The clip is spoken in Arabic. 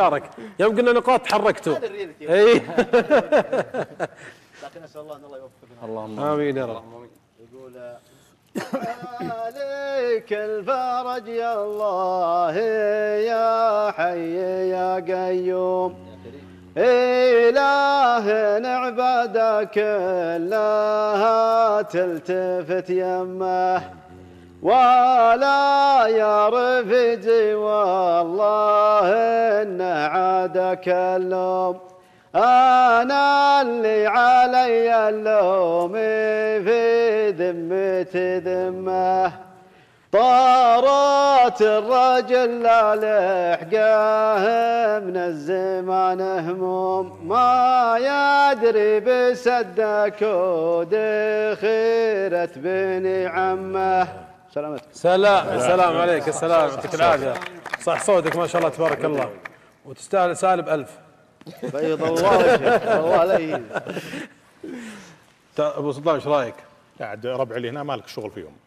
شارك يوم قلنا نقاط تحركتوا هذا الريالتي اي لكن اسال الله ان الله يوفقنا اللهم امين يا رب يقول عليك الفرج يا الله يا حي يا قيوم إله نعبدك لا تلتفت يمه ولا يا رفيجي والله تكاد اللوم أنا اللي علي اللوم في ذمة ذمه طارت الرجل لا لحقاه من الزمان هموم ما يدري بسدك ودخيرة خيرة بني عمه سلامتك سلام سلام عليك السلام يعطيك العافية صح صوتك ما شاء الله تبارك الله وتستاهل سالب ألف بيض طيب، الله وجهك لا ابو سلطان ايش رايك؟ قاعد ربع اللي هنا مالك شغل فيهم